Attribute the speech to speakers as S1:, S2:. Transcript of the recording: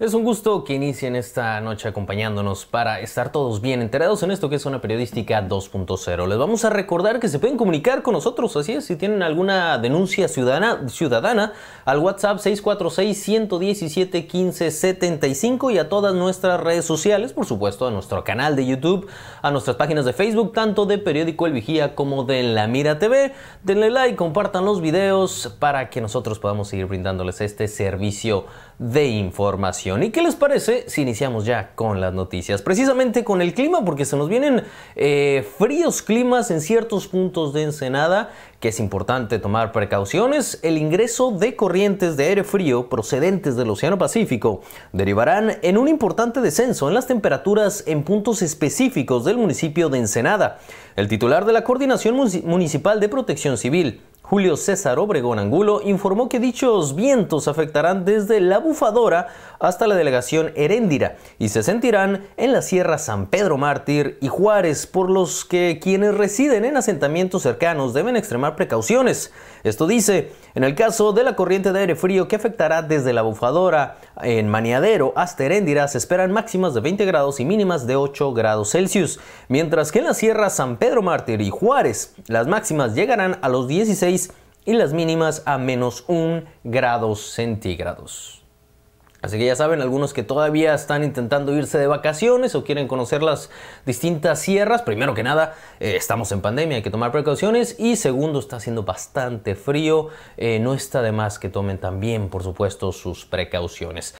S1: Es un gusto que inicien esta noche acompañándonos para estar todos bien enterados en esto que es una periodística 2.0. Les vamos a recordar que se pueden comunicar con nosotros, así es, si tienen alguna denuncia ciudadana, ciudadana al WhatsApp 646-117-1575 y a todas nuestras redes sociales, por supuesto, a nuestro canal de YouTube, a nuestras páginas de Facebook, tanto de Periódico El Vigía como de La Mira TV. Denle like, compartan los videos para que nosotros podamos seguir brindándoles este servicio de información. ¿Y qué les parece si iniciamos ya con las noticias? Precisamente con el clima, porque se nos vienen eh, fríos climas en ciertos puntos de Ensenada, que es importante tomar precauciones. El ingreso de corrientes de aire frío procedentes del Océano Pacífico derivarán en un importante descenso en las temperaturas en puntos específicos del municipio de Ensenada. El titular de la Coordinación Municipal de Protección Civil, Julio César Obregón Angulo informó que dichos vientos afectarán desde la bufadora hasta la delegación Heréndira y se sentirán en la Sierra San Pedro Mártir y Juárez, por los que quienes residen en asentamientos cercanos deben extremar precauciones. Esto dice, en el caso de la corriente de aire frío que afectará desde la bufadora en Maniadero hasta Heréndira, se esperan máximas de 20 grados y mínimas de 8 grados Celsius, mientras que en la Sierra San Pedro Mártir y Juárez las máximas llegarán a los 16 y las mínimas a menos 1 grados centígrados. Así que ya saben, algunos que todavía están intentando irse de vacaciones o quieren conocer las distintas sierras, primero que nada, eh, estamos en pandemia, hay que tomar precauciones y segundo, está haciendo bastante frío, eh, no está de más que tomen también, por supuesto, sus precauciones.